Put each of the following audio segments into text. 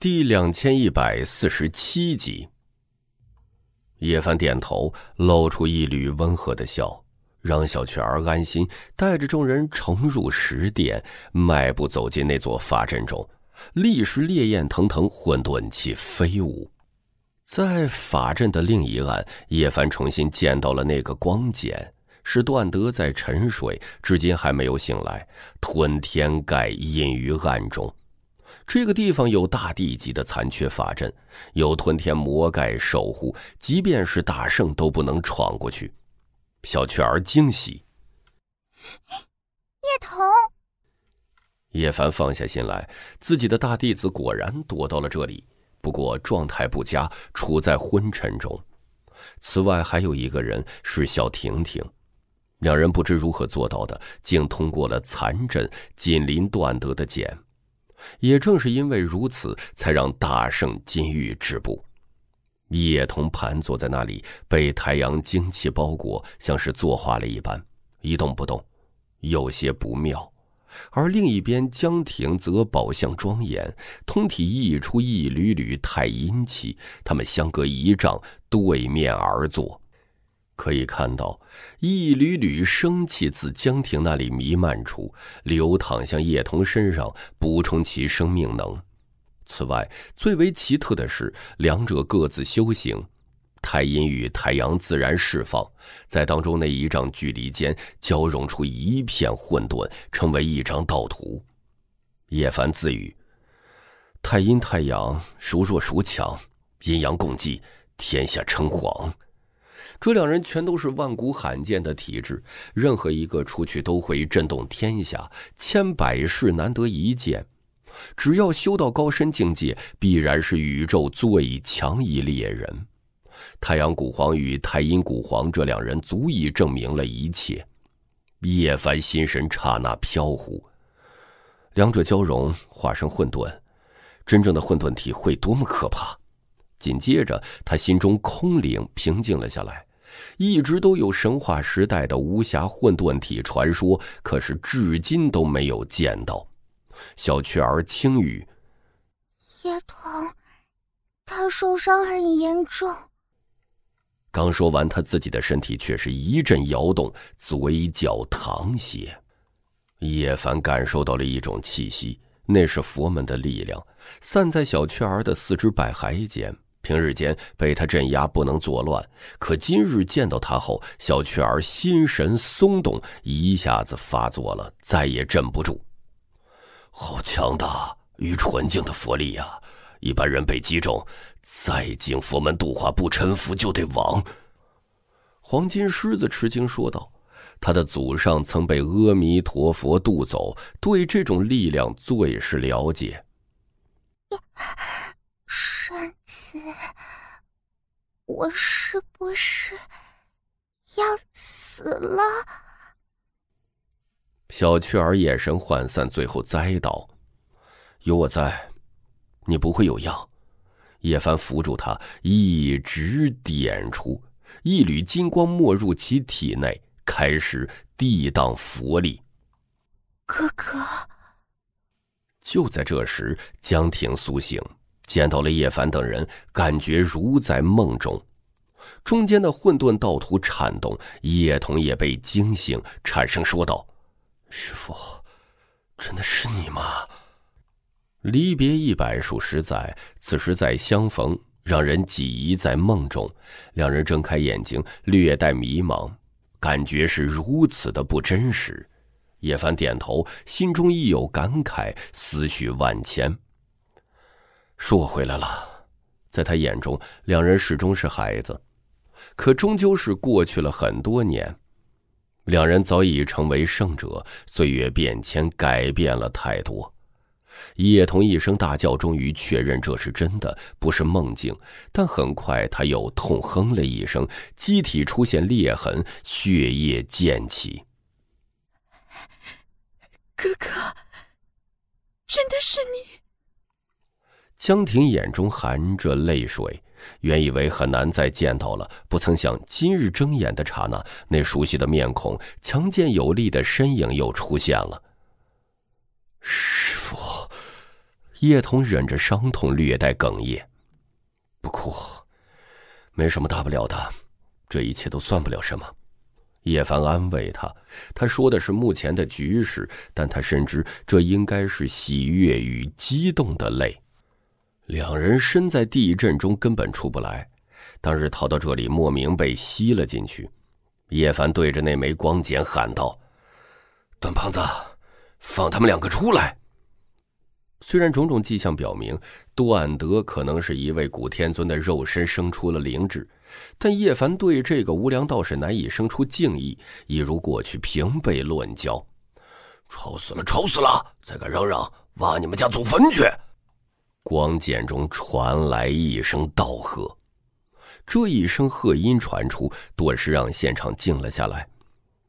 第两千一百四十七集，叶凡点头，露出一缕温和的笑，让小雀儿安心，带着众人重入石殿，迈步走进那座法阵中，立时烈焰腾腾，混沌气飞舞。在法阵的另一岸，叶凡重新见到了那个光茧，是段德在沉睡，至今还没有醒来，吞天盖隐于暗中。这个地方有大地级的残缺法阵，有吞天魔盖守护，即便是大圣都不能闯过去。小雀儿惊喜，叶童、叶凡放下心来，自己的大弟子果然躲到了这里，不过状态不佳，处在昏沉中。此外，还有一个人是小婷婷，两人不知如何做到的，竟通过了残阵，紧邻段德的茧。也正是因为如此，才让大圣金玉止步。叶童盘坐在那里，被太阳精气包裹，像是坐化了一般，一动不动，有些不妙。而另一边，江亭则宝相庄严，通体溢出一缕缕太阴气。他们相隔一丈，对面而坐。可以看到，一缕缕生气自江亭那里弥漫出，流淌向叶童身上，补充其生命能。此外，最为奇特的是，两者各自修行，太阴与太阳自然释放，在当中那一丈距离间交融出一片混沌，成为一张道图。叶凡自语：“太阴、太阳，孰弱孰强？阴阳共济，天下称皇。”这两人全都是万古罕见的体质，任何一个出去都会震动天下，千百世难得一见。只要修到高深境界，必然是宇宙最强一猎人。太阳古皇与太阴古皇这两人足以证明了一切。叶凡心神刹那飘忽，两者交融，化身混沌。真正的混沌体会多么可怕？紧接着，他心中空灵平静了下来。一直都有神话时代的无暇混沌体传说，可是至今都没有见到。小雀儿轻语：“叶童，他受伤很严重。”刚说完，他自己的身体却是一阵摇动，嘴角淌血。叶凡感受到了一种气息，那是佛门的力量，散在小雀儿的四肢百骸间。平日间被他镇压，不能作乱。可今日见到他后，小雀儿心神松动，一下子发作了，再也镇不住。好强大、与纯净的佛力呀！一般人被击中，再经佛门度化，不臣服就得亡。黄金狮子吃惊说道：“他的祖上曾被阿弥陀佛渡走，对这种力量最是了解。”山。我是不是要死了？小雀儿眼神涣散，最后栽倒。有我在，你不会有恙。叶凡扶住他，一直点出一缕金光，没入其体内，开始抵挡佛力。哥哥。就在这时，江婷苏醒。见到了叶凡等人，感觉如在梦中。中间的混沌道图颤动，叶童也被惊醒，颤声说道：“师傅，真的是你吗？”离别一百数十载，此时再相逢，让人记忆在梦中。两人睁开眼睛，略带迷茫，感觉是如此的不真实。叶凡点头，心中亦有感慨，思绪万千。说回来了。在他眼中，两人始终是孩子，可终究是过去了很多年，两人早已成为圣者。岁月变迁，改变了太多。叶童一声大叫，终于确认这是真的，不是梦境。但很快，他又痛哼了一声，机体出现裂痕，血液溅起。哥哥，真的是你。江婷眼中含着泪水，原以为很难再见到了，不曾想今日睁眼的刹那，那熟悉的面孔、强健有力的身影又出现了。师傅，叶童忍着伤痛，略带哽咽：“不哭，没什么大不了的，这一切都算不了什么。”叶凡安慰他，他说的是目前的局势，但他深知这应该是喜悦与激动的泪。两人身在地震中，根本出不来。当日逃到这里，莫名被吸了进去。叶凡对着那枚光茧喊道：“段胖子，放他们两个出来！”虽然种种迹象表明，段德可能是一位古天尊的肉身生出了灵智，但叶凡对这个无良道士难以生出敬意，一如过去平辈论交。吵死了，吵死了！再敢嚷嚷，挖你们家祖坟去！光剑中传来一声道喝，这一声喝音传出，顿时让现场静了下来。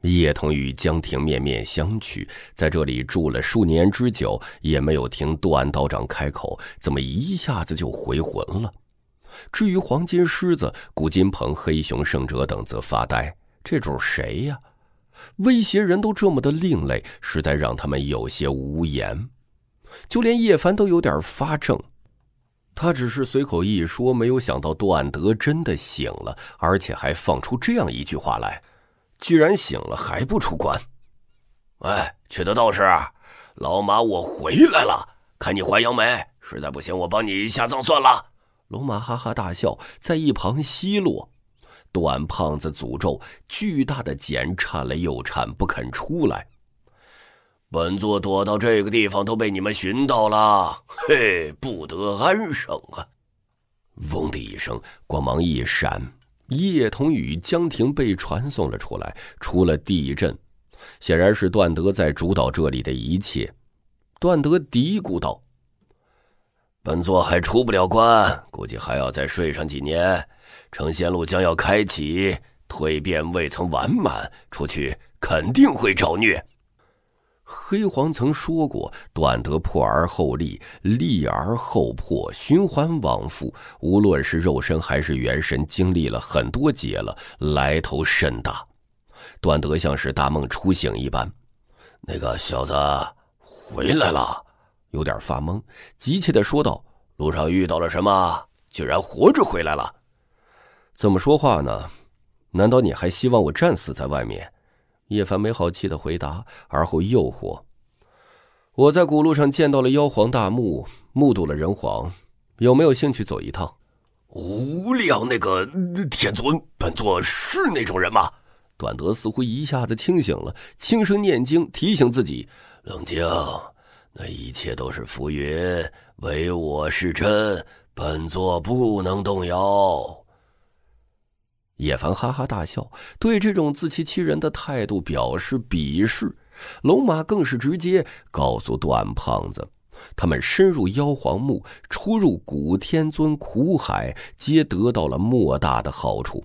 叶童与江婷面面相觑，在这里住了数年之久，也没有听段道长开口，怎么一下子就回魂了？至于黄金狮子、古金鹏、黑熊圣者等，则发呆：这主谁呀？威胁人都这么的另类，实在让他们有些无言。就连叶凡都有点发怔，他只是随口一说，没有想到段德真的醒了，而且还放出这样一句话来：居然醒了还不出关！哎，缺德道士，老马我回来了，看你还阳没？实在不行，我帮你下葬算了。龙马哈哈大笑，在一旁奚落段胖子诅咒，巨大的茧颤了又颤，不肯出来。本座躲到这个地方都被你们寻到了，嘿，不得安生啊！嗡的一声，光芒一闪，叶童雨江婷被传送了出来。出了地震，显然是段德在主导这里的一切。段德嘀咕道：“本座还出不了关，估计还要再睡上几年。成仙路将要开启，蜕变未曾完满，出去肯定会找虐。”黑皇曾说过：“断得破而后立，立而后破，循环往复。无论是肉身还是元神，经历了很多劫了，来头甚大。”段德像是大梦初醒一般，那个小子回来了，有点发懵，急切的说道：“路上遇到了什么？竟然活着回来了？怎么说话呢？难道你还希望我战死在外面？”叶凡没好气的回答，而后诱惑：“我在古路上见到了妖皇大墓，目睹了人皇，有没有兴趣走一趟？”无量那个天尊，本座是那种人吗？段德似乎一下子清醒了，轻声念经，提醒自己：冷静，那一切都是浮云，唯我是真，本座不能动摇。叶凡哈哈大笑，对这种自欺欺人的态度表示鄙视。龙马更是直接告诉段胖子，他们深入妖皇墓、出入古天尊苦海，皆得到了莫大的好处。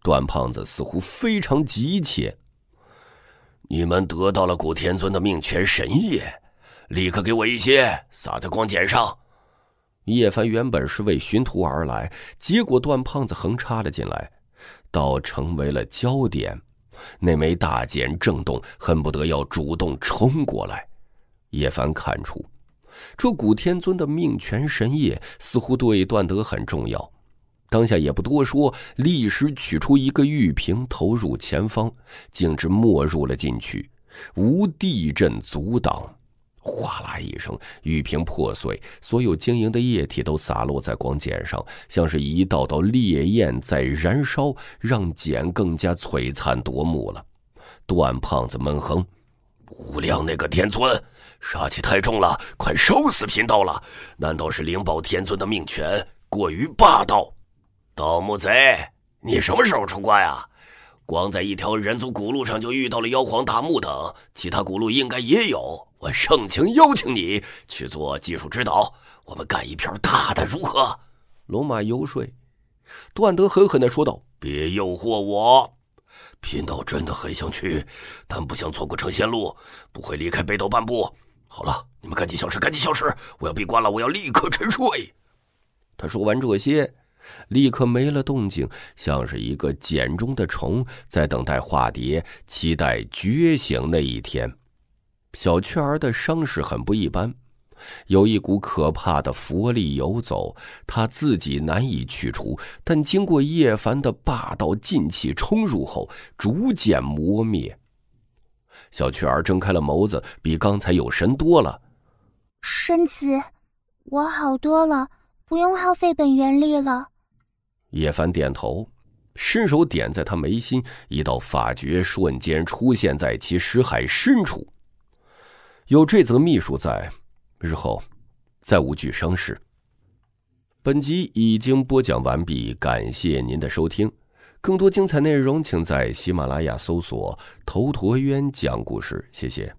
段胖子似乎非常急切：“你们得到了古天尊的命权神液，立刻给我一些，撒在光剑上。”叶凡原本是为寻徒而来，结果段胖子横插了进来。倒成为了焦点，那枚大剑震动，恨不得要主动冲过来。叶凡看出，这古天尊的命权神液似乎对段德很重要，当下也不多说，立时取出一个玉瓶，投入前方，径直没入了进去，无地震阻挡。哗啦一声，玉瓶破碎，所有晶莹的液体都洒落在光茧上，像是一道道烈焰在燃烧，让茧更加璀璨夺目了。段胖子闷哼：“无量那个天尊，杀气太重了，快烧死贫道了！难道是灵宝天尊的命权过于霸道？”盗墓贼，你什么时候出关啊？光在一条人族古路上就遇到了妖皇大墓等，其他古路应该也有。我盛情邀请你去做技术指导，我们干一片大的如何？龙马游说，段德狠狠地说道：“别诱惑我，贫道真的很想去，但不想错过成仙路，不会离开北斗半步。”好了，你们赶紧消失，赶紧消失！我要闭关了，我要立刻沉睡。他说完这些。立刻没了动静，像是一个茧中的虫，在等待化蝶，期待觉醒那一天。小雀儿的伤势很不一般，有一股可怕的佛力游走，他自己难以去除，但经过叶凡的霸道劲气冲入后，逐渐磨灭。小雀儿睁开了眸子，比刚才有神多了。身子，我好多了，不用耗费本源力了。叶凡点头，伸手点在他眉心，一道法诀瞬间出现在其识海深处。有这则秘术在，日后再无惧伤势。本集已经播讲完毕，感谢您的收听。更多精彩内容，请在喜马拉雅搜索“头陀渊讲故事”。谢谢。